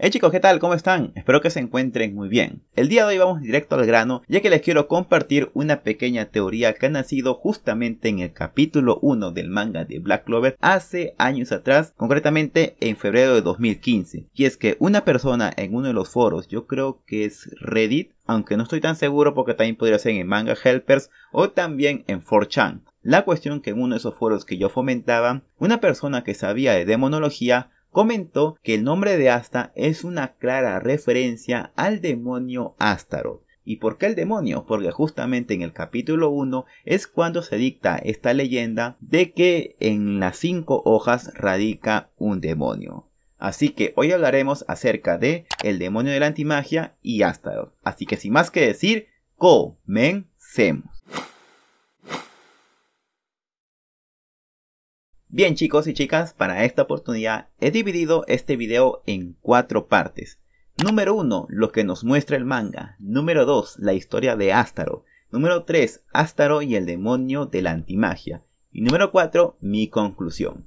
Hey chicos, ¿qué tal? ¿Cómo están? Espero que se encuentren muy bien. El día de hoy vamos directo al grano, ya que les quiero compartir una pequeña teoría que ha nacido justamente en el capítulo 1 del manga de Black Clover hace años atrás, concretamente en febrero de 2015. Y es que una persona en uno de los foros, yo creo que es Reddit, aunque no estoy tan seguro porque también podría ser en Manga Helpers o también en 4chan. La cuestión que en uno de esos foros que yo fomentaba, una persona que sabía de demonología comentó que el nombre de Asta es una clara referencia al demonio Astaroth. ¿Y por qué el demonio? Porque justamente en el capítulo 1 es cuando se dicta esta leyenda de que en las cinco hojas radica un demonio. Así que hoy hablaremos acerca de el demonio de la antimagia y Astaroth. Así que sin más que decir, comencemos. Bien chicos y chicas, para esta oportunidad he dividido este video en cuatro partes. Número 1, lo que nos muestra el manga. Número 2, la historia de Ástaro. Número 3, Ástaro y el demonio de la antimagia. Y número 4, mi conclusión.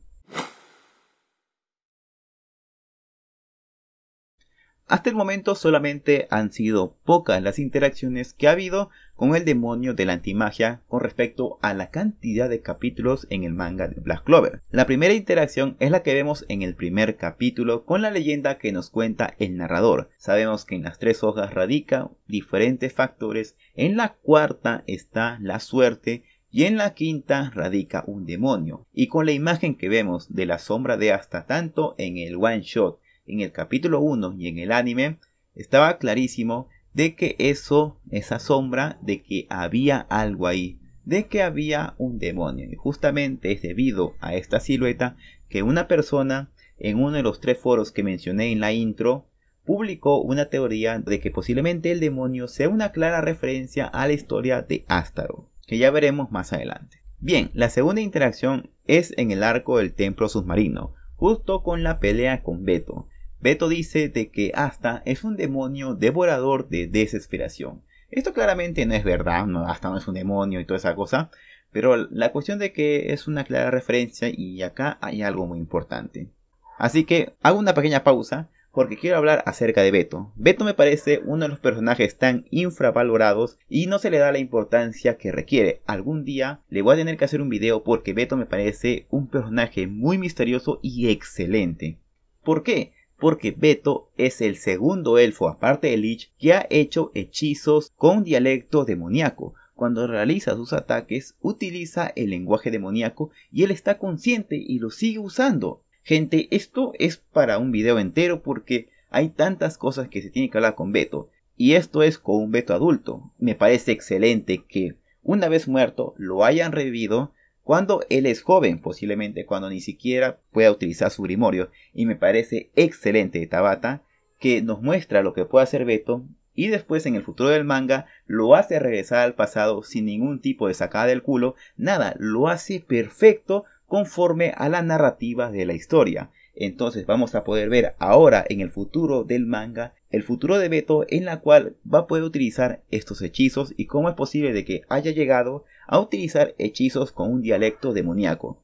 Hasta el momento solamente han sido pocas las interacciones que ha habido con el demonio de la antimagia con respecto a la cantidad de capítulos en el manga de Black Clover. La primera interacción es la que vemos en el primer capítulo con la leyenda que nos cuenta el narrador. Sabemos que en las tres hojas radica diferentes factores, en la cuarta está la suerte y en la quinta radica un demonio. Y con la imagen que vemos de la sombra de hasta tanto en el one shot en el capítulo 1 y en el anime, estaba clarísimo de que eso, esa sombra, de que había algo ahí, de que había un demonio. Y justamente es debido a esta silueta que una persona en uno de los tres foros que mencioné en la intro publicó una teoría de que posiblemente el demonio sea una clara referencia a la historia de Astaro, que ya veremos más adelante. Bien, la segunda interacción es en el arco del templo submarino, justo con la pelea con Beto. Beto dice de que Asta es un demonio devorador de desesperación. Esto claramente no es verdad, no, Asta no es un demonio y toda esa cosa, pero la cuestión de que es una clara referencia y acá hay algo muy importante. Así que hago una pequeña pausa porque quiero hablar acerca de Beto. Beto me parece uno de los personajes tan infravalorados y no se le da la importancia que requiere. Algún día le voy a tener que hacer un video porque Beto me parece un personaje muy misterioso y excelente. ¿Por qué? Porque Beto es el segundo elfo, aparte de Lich, que ha hecho hechizos con dialecto demoníaco cuando realiza sus ataques utiliza el lenguaje demoníaco y él está consciente y lo sigue usando. Gente, esto es para un video entero porque hay tantas cosas que se tiene que hablar con Beto. Y esto es con un Beto adulto. Me parece excelente que una vez muerto lo hayan revivido cuando él es joven, posiblemente cuando ni siquiera pueda utilizar su grimorio. Y me parece excelente Tabata que nos muestra lo que puede hacer Beto y después en el futuro del manga lo hace regresar al pasado sin ningún tipo de sacada del culo, nada, lo hace perfecto conforme a la narrativa de la historia. Entonces vamos a poder ver ahora en el futuro del manga el futuro de Beto en la cual va a poder utilizar estos hechizos y cómo es posible de que haya llegado a utilizar hechizos con un dialecto demoníaco.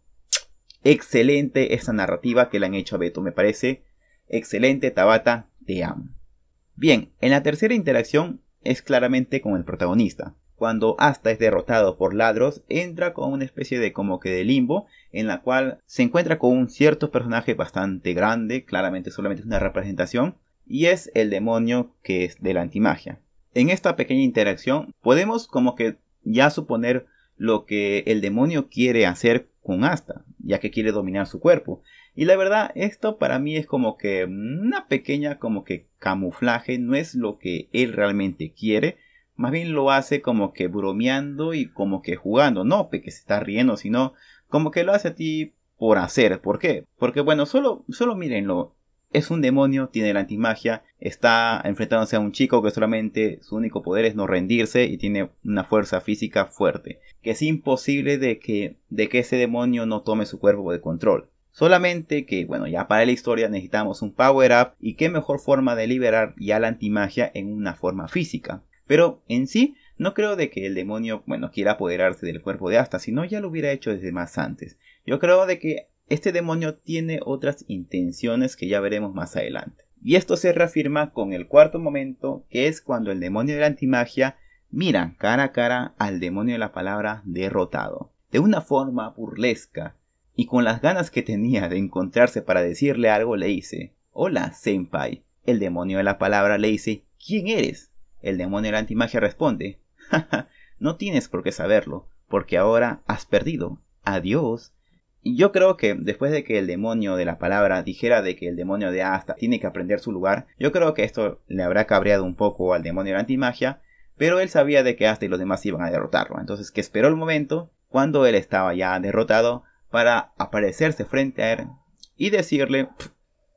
Excelente esta narrativa que le han hecho a Beto, me parece excelente Tabata, de amo. Bien, en la tercera interacción es claramente con el protagonista. Cuando Asta es derrotado por ladros, entra con una especie de como que de limbo, en la cual se encuentra con un cierto personaje bastante grande, claramente solamente es una representación, y es el demonio que es de la antimagia. En esta pequeña interacción podemos como que ya suponer lo que el demonio quiere hacer con Asta, ya que quiere dominar su cuerpo. Y la verdad, esto para mí es como que una pequeña como que camuflaje, no es lo que él realmente quiere, más bien lo hace como que bromeando y como que jugando, no que se está riendo, sino como que lo hace a ti por hacer. ¿Por qué? Porque bueno, solo, solo mírenlo. Es un demonio, tiene la antimagia, está enfrentándose a un chico que solamente su único poder es no rendirse y tiene una fuerza física fuerte. Que es imposible de que, de que ese demonio no tome su cuerpo de control. Solamente que, bueno, ya para la historia necesitamos un power up y qué mejor forma de liberar ya la antimagia en una forma física. Pero en sí, no creo de que el demonio, bueno, quiera apoderarse del cuerpo de Asta, sino ya lo hubiera hecho desde más antes. Yo creo de que este demonio tiene otras intenciones que ya veremos más adelante. Y esto se reafirma con el cuarto momento, que es cuando el demonio de la antimagia mira cara a cara al demonio de la palabra derrotado, de una forma burlesca, y con las ganas que tenía de encontrarse para decirle algo le dice, Hola, Senpai. El demonio de la palabra le dice, ¿quién eres? El demonio de la antimagia responde, no tienes por qué saberlo, porque ahora has perdido. Adiós. Yo creo que después de que el demonio de la palabra dijera de que el demonio de Asta tiene que aprender su lugar, yo creo que esto le habrá cabreado un poco al demonio de la antimagia, pero él sabía de que Asta y los demás iban a derrotarlo, entonces que esperó el momento cuando él estaba ya derrotado para aparecerse frente a él y decirle,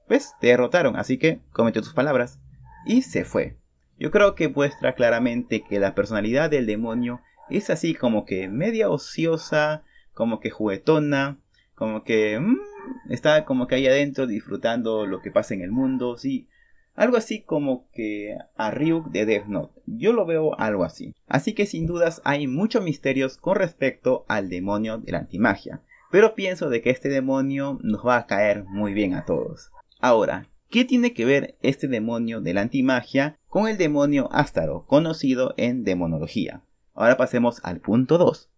Pues Te derrotaron, así que Cometió tus palabras. Y se fue. Yo creo que muestra claramente que la personalidad del demonio es así como que media ociosa, como que juguetona, como que mm, está como que ahí adentro disfrutando lo que pasa en el mundo, sí. Algo así como que a Ryuk de Death Note. Yo lo veo algo así. Así que sin dudas hay muchos misterios con respecto al demonio de la antimagia. Pero pienso de que este demonio nos va a caer muy bien a todos. Ahora, ¿qué tiene que ver este demonio de la antimagia con el demonio Ástaro, conocido en demonología. Ahora pasemos al punto 2.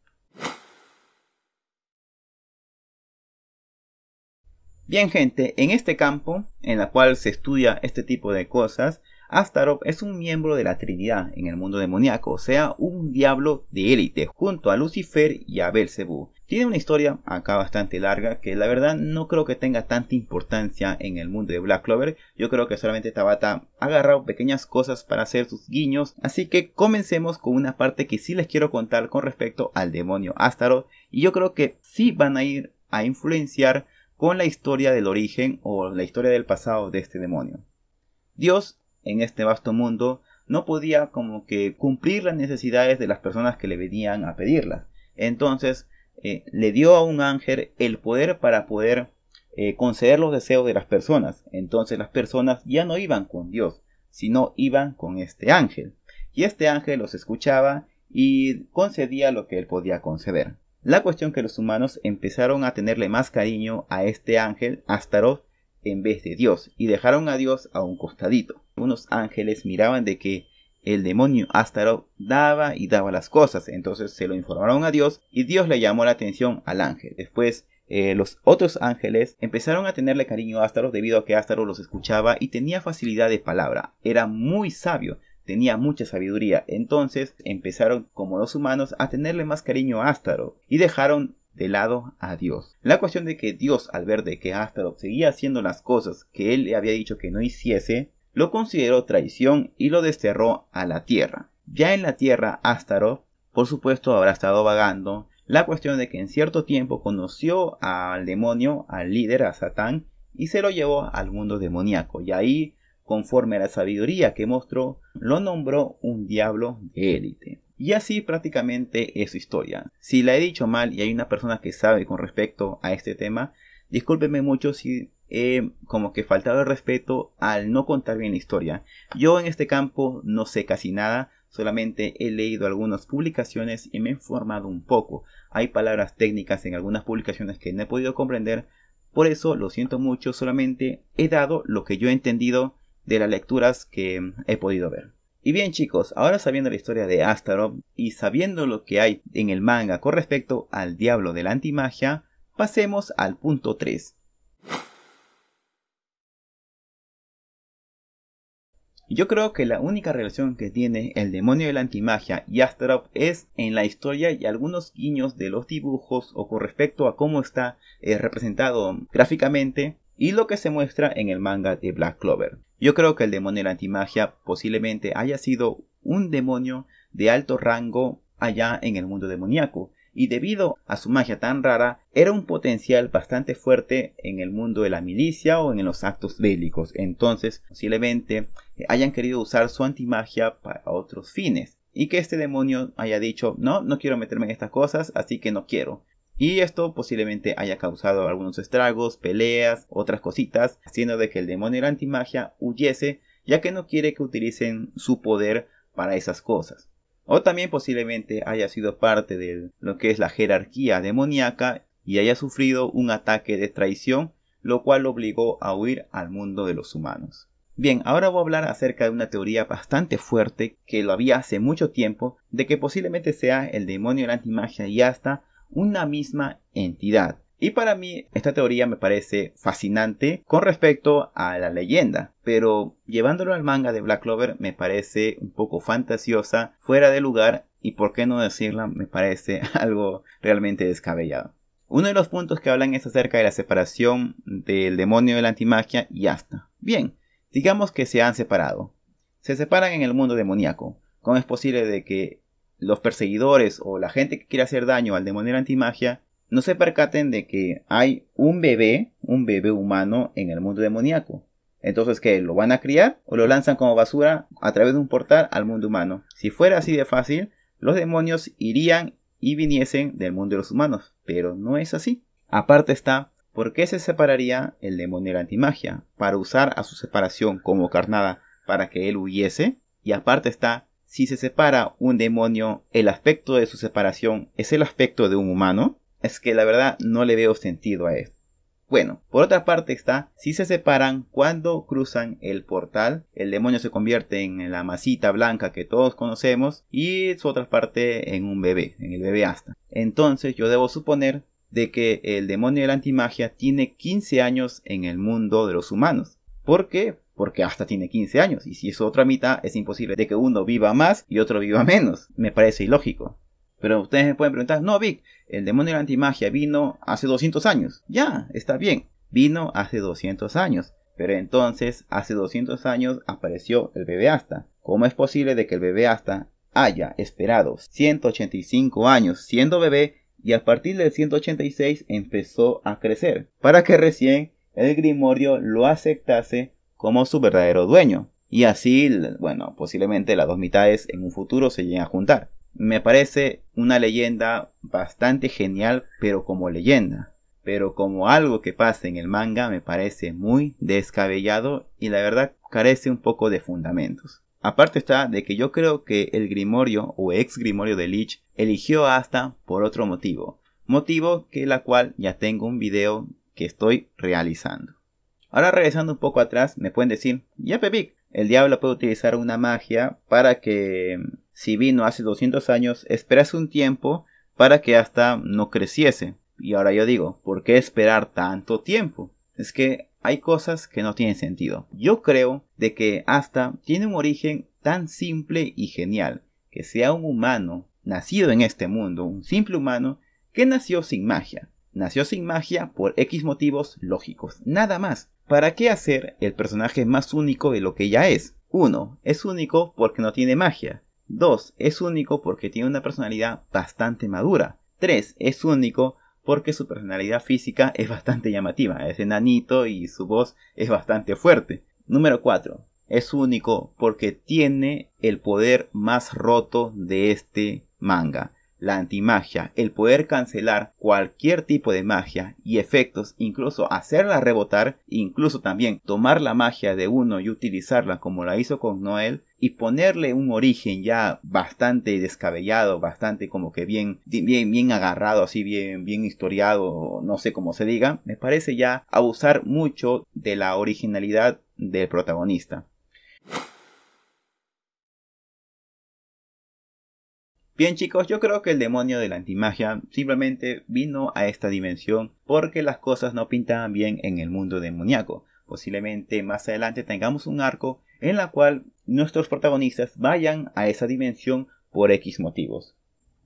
Bien gente, en este campo en la cual se estudia este tipo de cosas, Astaroth es un miembro de la Trinidad en el mundo demoníaco, o sea, un diablo de élite, junto a Lucifer y a Tiene una historia acá bastante larga que la verdad no creo que tenga tanta importancia en el mundo de Black Clover. Yo creo que solamente Tabata ha agarrado pequeñas cosas para hacer sus guiños. Así que comencemos con una parte que sí les quiero contar con respecto al demonio Astaroth. Y yo creo que sí van a ir a influenciar con la historia del origen o la historia del pasado de este demonio. Dios en este vasto mundo, no podía como que cumplir las necesidades de las personas que le venían a pedirlas. Entonces eh, le dio a un ángel el poder para poder eh, conceder los deseos de las personas. Entonces las personas ya no iban con Dios, sino iban con este ángel. Y este ángel los escuchaba y concedía lo que él podía conceder. La cuestión que los humanos empezaron a tenerle más cariño a este ángel Astaroth en vez de Dios y dejaron a Dios a un costadito unos ángeles miraban de que el demonio Astaroth daba y daba las cosas. Entonces se lo informaron a Dios y Dios le llamó la atención al ángel. Después eh, los otros ángeles empezaron a tenerle cariño a Astaroth debido a que Astaroth los escuchaba y tenía facilidad de palabra. Era muy sabio. Tenía mucha sabiduría, entonces empezaron como los humanos a tenerle más cariño a Astaroth y dejaron de lado a Dios. La cuestión de que Dios, al ver de que Astaroth seguía haciendo las cosas que él le había dicho que no hiciese, lo consideró traición y lo desterró a la tierra. Ya en la tierra, Astaroth, por supuesto, habrá estado vagando. La cuestión de que en cierto tiempo conoció al demonio, al líder, a Satán, y se lo llevó al mundo demoníaco. Y ahí, conforme a la sabiduría que mostró, lo nombró un diablo de élite. Y así prácticamente es su historia. Si la he dicho mal y hay una persona que sabe con respecto a este tema, discúlpeme mucho si eh, como que faltado de respeto al no contar bien la historia. Yo en este campo no sé casi nada, solamente he leído algunas publicaciones y me he informado un poco. Hay palabras técnicas en algunas publicaciones que no he podido comprender, por eso lo siento mucho, solamente he dado lo que yo he entendido de las lecturas que he podido ver. Y bien chicos, ahora sabiendo la historia de Astaroth y sabiendo lo que hay en el manga con respecto al diablo de la antimagia, pasemos al punto 3. Yo creo que la única relación que tiene el demonio de la antimagia y Astaroth es en la historia y algunos guiños de los dibujos o con respecto a cómo está eh, representado gráficamente y lo que se muestra en el manga de Black Clover. Yo creo que el demonio de la antimagia posiblemente haya sido un demonio de alto rango allá en el mundo demoníaco y debido a su magia tan rara, era un potencial bastante fuerte en el mundo de la milicia o en los actos bélicos. Entonces, posiblemente eh, hayan querido usar su antimagia para otros fines. Y que este demonio haya dicho, no, no quiero meterme en estas cosas, así que no quiero. Y esto posiblemente haya causado algunos estragos, peleas, otras cositas, haciendo de que el demonio de la antimagia huyese, ya que no quiere que utilicen su poder para esas cosas. O también posiblemente haya sido parte de lo que es la jerarquía demoníaca y haya sufrido un ataque de traición, lo cual lo obligó a huir al mundo de los humanos. Bien, ahora voy a hablar acerca de una teoría bastante fuerte que lo había hace mucho tiempo, de que posiblemente sea el demonio de la antimagia y hasta una misma entidad. Y para mí esta teoría me parece fascinante con respecto a la leyenda, pero llevándolo al manga de Black Clover me parece un poco fantasiosa, fuera de lugar y por qué no decirla me parece algo realmente descabellado. Uno de los puntos que hablan es acerca de la separación del demonio de la antimagia y hasta. Bien, digamos que se han separado. Se separan en el mundo demoníaco. ¿Cómo es posible de que los perseguidores o la gente que quiere hacer daño al demonio de la antimagia no se percaten de que hay un bebé, un bebé humano en el mundo demoníaco. Entonces, ¿qué? ¿Lo van a criar o lo lanzan como basura a través de un portal al mundo humano? Si fuera así de fácil, los demonios irían y viniesen del mundo de los humanos, pero no es así. Aparte está, ¿por qué se separaría el demonio de la antimagia? ¿Para usar a su separación como carnada para que él huyese? Y aparte está, si se separa un demonio, el aspecto de su separación es el aspecto de un humano. Es que la verdad no le veo sentido a esto. Bueno, por otra parte está, si se separan cuando cruzan el portal, el demonio se convierte en la masita blanca que todos conocemos y su otra parte en un bebé, en el bebé hasta. Entonces yo debo suponer de que el demonio de la antimagia tiene 15 años en el mundo de los humanos. ¿Por qué? Porque hasta tiene 15 años y si es otra mitad es imposible de que uno viva más y otro viva menos. Me parece ilógico. Pero ustedes me pueden preguntar, no, Vic, el demonio de la antimagia vino hace 200 años. Ya, está bien, vino hace 200 años. Pero entonces, hace 200 años apareció el bebé asta. ¿Cómo es posible de que el bebé asta haya esperado 185 años siendo bebé y a partir del 186 empezó a crecer, para que recién el Grimorio lo aceptase como su verdadero dueño. Y así, bueno, posiblemente las dos mitades en un futuro se lleguen a juntar. Me parece una leyenda bastante genial, pero como leyenda. Pero como algo que pasa en el manga me parece muy descabellado y la verdad carece un poco de fundamentos. Aparte está de que yo creo que el Grimorio o ex Grimorio de Lich eligió a Asta por otro motivo. Motivo que la cual ya tengo un video que estoy realizando. Ahora regresando un poco atrás, me pueden decir, ya Pepic, el diablo puede utilizar una magia para que si vino hace 200 años, esperase un tiempo para que hasta no creciese. Y ahora yo digo, ¿por qué esperar tanto tiempo? Es que hay cosas que no tienen sentido. Yo creo de que hasta tiene un origen tan simple y genial, que sea un humano nacido en este mundo, un simple humano, que nació sin magia. Nació sin magia por X motivos lógicos, nada más. ¿Para qué hacer el personaje más único de lo que ya es? Uno, Es único porque no tiene magia. 2. Es único porque tiene una personalidad bastante madura. 3. Es único porque su personalidad física es bastante llamativa, es enanito y su voz es bastante fuerte. Número 4. Es único porque tiene el poder más roto de este manga la antimagia, el poder cancelar cualquier tipo de magia y efectos, incluso hacerla rebotar, incluso también tomar la magia de uno y utilizarla como la hizo con Noel, y ponerle un origen ya bastante descabellado, bastante como que bien, bien, bien agarrado, así bien, bien historiado, no sé cómo se diga, me parece ya abusar mucho de la originalidad del protagonista. Bien chicos, yo creo que el demonio de la antimagia simplemente vino a esta dimensión porque las cosas no pintaban bien en el mundo demoníaco. Posiblemente más adelante tengamos un arco en la cual nuestros protagonistas vayan a esa dimensión por X motivos.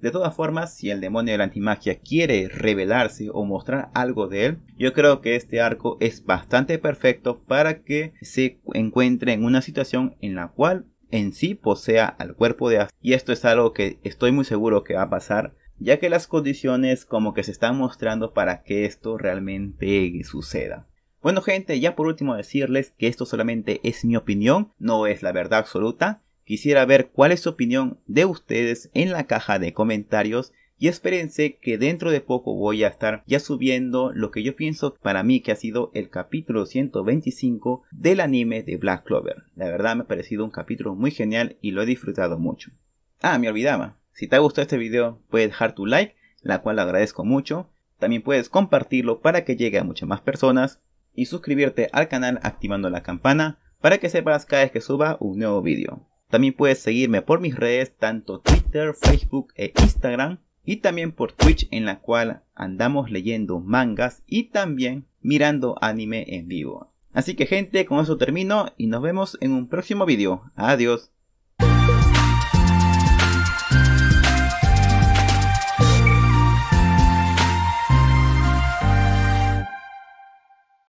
De todas formas, si el demonio de la antimagia quiere revelarse o mostrar algo de él, yo creo que este arco es bastante perfecto para que se encuentre en una situación en la cual en sí posea al cuerpo de Y esto es algo que estoy muy seguro que va a pasar, ya que las condiciones como que se están mostrando para que esto realmente suceda. Bueno gente, ya por último decirles que esto solamente es mi opinión, no es la verdad absoluta. Quisiera ver cuál es su opinión de ustedes en la caja de comentarios y espérense que dentro de poco voy a estar ya subiendo lo que yo pienso para mí que ha sido el capítulo 125 del anime de Black Clover. La verdad me ha parecido un capítulo muy genial y lo he disfrutado mucho. Ah, me olvidaba. Si te ha gustado este video, puedes dejar tu like, la cual agradezco mucho. También puedes compartirlo para que llegue a muchas más personas y suscribirte al canal activando la campana para que sepas cada vez que suba un nuevo video. También puedes seguirme por mis redes, tanto Twitter, Facebook e Instagram y también por Twitch en la cual andamos leyendo mangas y también mirando anime en vivo. Así que gente, con eso termino y nos vemos en un próximo video. Adiós.